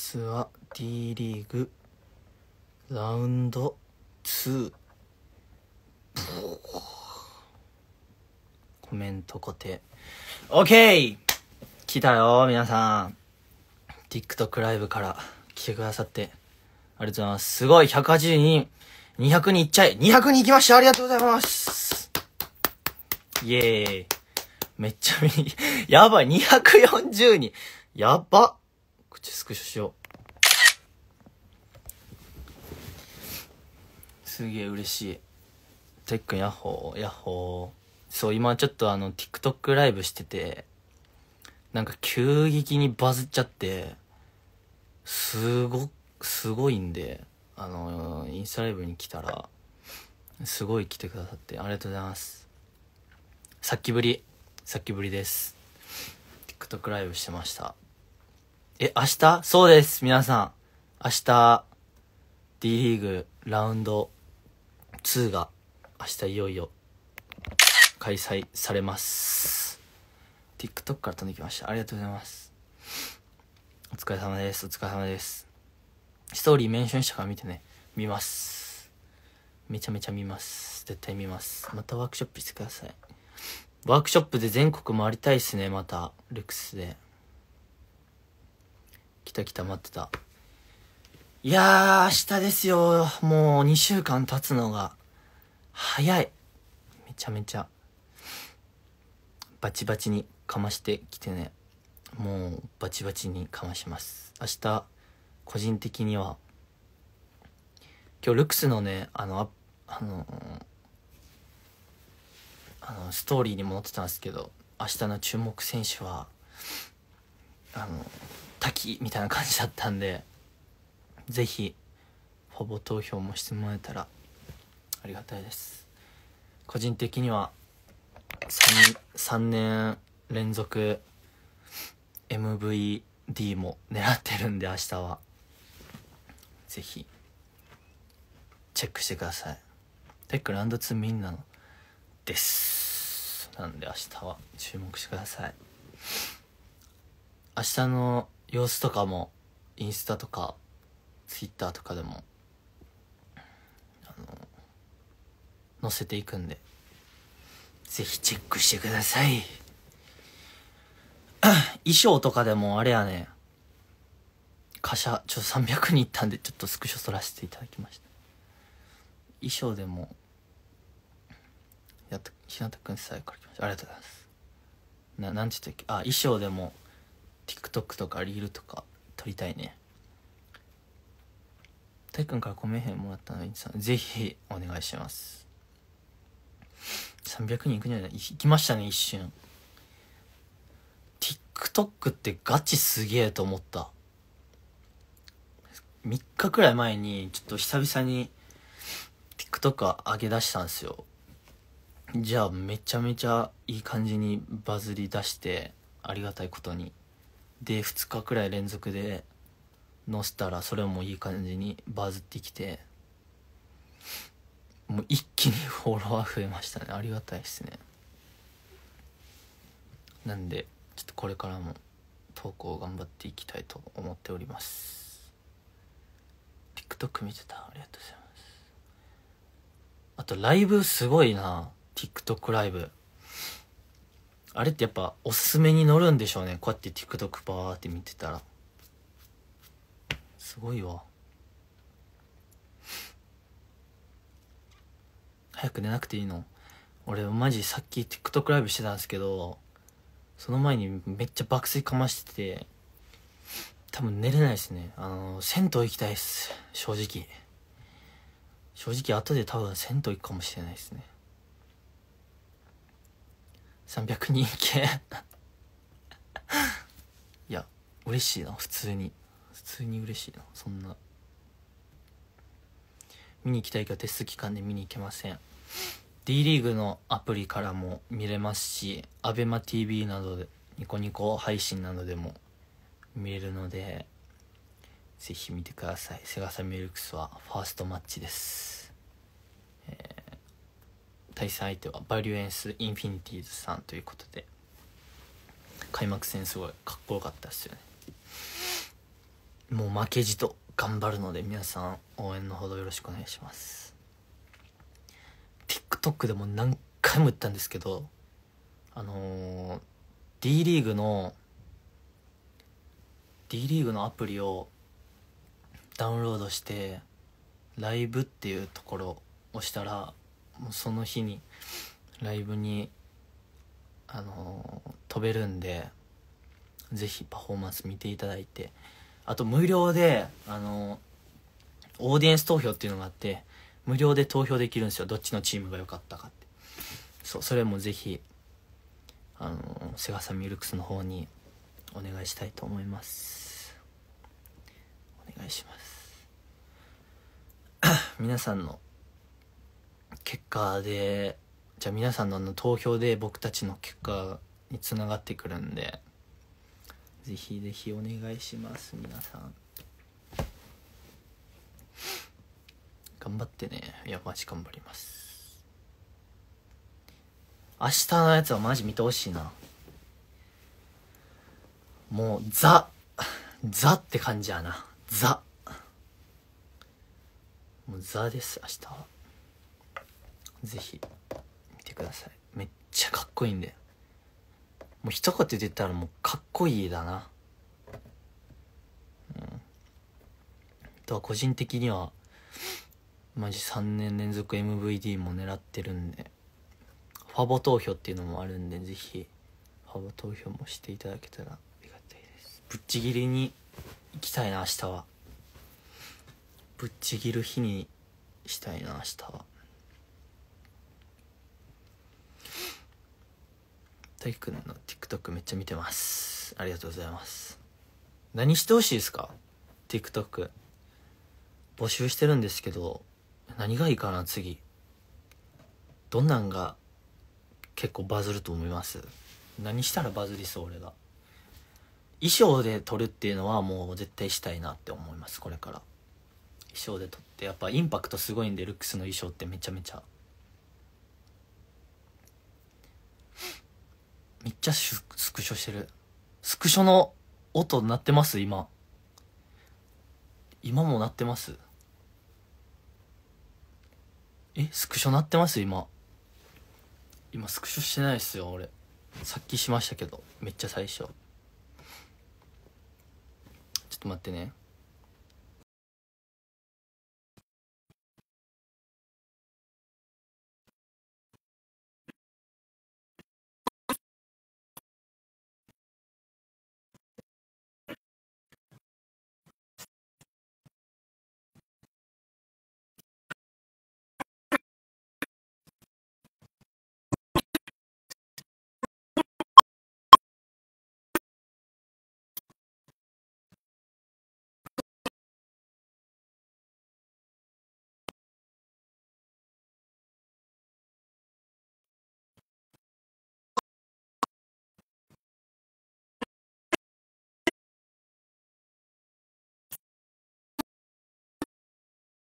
日は D リーグラウンド2コメント固定 OK! 来たよ皆さん TikTok ライブから来てくださってありがとうございますすごい180人200人いっちゃえ !200 人いきましたありがとうございますイエーイめっちゃみ、やばい、240人。やばっ。口スクショしようすげえ嬉しいてっくんヤッホーヤッホーそう今ちょっとあの TikTok ライブしててなんか急激にバズっちゃってすごすごいんであのインスタライブに来たらすごい来てくださってありがとうございますさっきぶりさっきぶりです TikTok ライブしてましたえ、明日そうです、皆さん。明日、D リーグラウンド2が明日いよいよ開催されます。TikTok から飛んできました。ありがとうございます。お疲れ様です。お疲れ様です。ストーリーメンションしたから見てね。見ます。めちゃめちゃ見ます。絶対見ます。またワークショップしてください。ワークショップで全国回りたいっすね、また。ルックスで。来た来た待ってた。いやー、明日ですよ。もう2週間経つのが。早い。めちゃめちゃ。バチバチにかましてきてね。もうバチバチにかまします。明日、個人的には、今日ルクスのね、あの、あの、あのストーリーにも載ってたんですけど、明日の注目選手は、あの、滝みたいな感じだったんで是非ほぼ投票もしてもらえたらありがたいです個人的には 3, 3年連続 MVD も狙ってるんで明日は是非チェックしてくださいテックランド2みんなのですなんで明日は注目してください明日の様子とかもインスタとかツイッターとかでもあの載せていくんでぜひチェックしてください 衣装とかでもあれやね貨車ちょっと300人いったんでちょっとスクショ撮らせていただきました衣装でもやっと日向くんさえから来ましたありがとうございますな何て言ったっけあ衣装でも TikTok とかリールとか撮りたいねたいくんからコメンもらったのにさぜひお願いします300人いくんじゃない行きましたね一瞬 TikTok ってガチすげえと思った3日くらい前にちょっと久々に TikTok 上げ出したんですよじゃあめちゃめちゃいい感じにバズり出してありがたいことにで2日くらい連続で載せたらそれもいい感じにバズってきてもう一気に フォロワー増えましたねありがたいですねなんでちょっとこれからも投稿頑張っていきたいと思っております TikTok 見てたありがとうございますあとライブすごいな TikTok ライブあれってやっぱおすすめに乗るんでしょうねこうやって TikTok バーって見てたらすごいわ早く寝なくていいの俺マジさっき TikTok ライブしてたんですけどその前にめっちゃ爆睡かましてて多分寝れないですねあの銭湯行きたいっす正直正直後で多分銭湯行くかもしれないですね300人系 いや嬉しいな普通に普通に嬉しいなそんな見に行きたいけどテスト期間で見に行けません D リーグのアプリからも見れますし ABEMATV などでニコニコ配信などでも見れるのでぜひ見てくださいセガサミルクスはファーストマッチです対戦相手はバリュエンス・インフィニティーズさんということで開幕戦すごいかっこよかったですよねもう負けじと頑張るので皆さん応援のほどよろしくお願いします TikTok でも何回も言ったんですけどあのー、D リーグの D リーグのアプリをダウンロードしてライブっていうところをしたらもうその日にライブにあの飛べるんでぜひパフォーマンス見ていただいてあと無料であのオーディエンス投票っていうのがあって無料で投票できるんですよどっちのチームが良かったかってそうそれもぜひあのセガサミルクスの方にお願いしたいと思いますお願いします 皆さんの果でじゃあ皆さんの投票で僕たちの結果につながってくるんでぜひぜひお願いします皆さん頑張ってねいやマジ頑張ります明日のやつはマジ見てほしいなもうザザって感じやなザもうザです明日はぜひ見てくださいめっちゃかっこいいんでもう一言で言ったらもうかっこいいだなうんとは個人的にはマジ3年連続 MVD も狙ってるんでファボ投票っていうのもあるんでぜひファボ投票もしていただけたらありがたいですぶっちぎりに行きたいな明日はぶっちぎる日にしたいな明日は大くんの TikTok めっちゃ見てますありがとうございます何してほしいですか TikTok 募集してるんですけど何がいいかな次どんなんが結構バズると思います何したらバズりそう俺が衣装で撮るっていうのはもう絶対したいなって思いますこれから衣装で撮ってやっぱインパクトすごいんでルックスの衣装ってめちゃめちゃめっちゃスクショしてる。スクショの音鳴ってます今。今も鳴ってますえ、スクショ鳴ってます今。今スクショしてないっすよ、俺。さっきしましたけど、めっちゃ最初。ちょっと待ってね。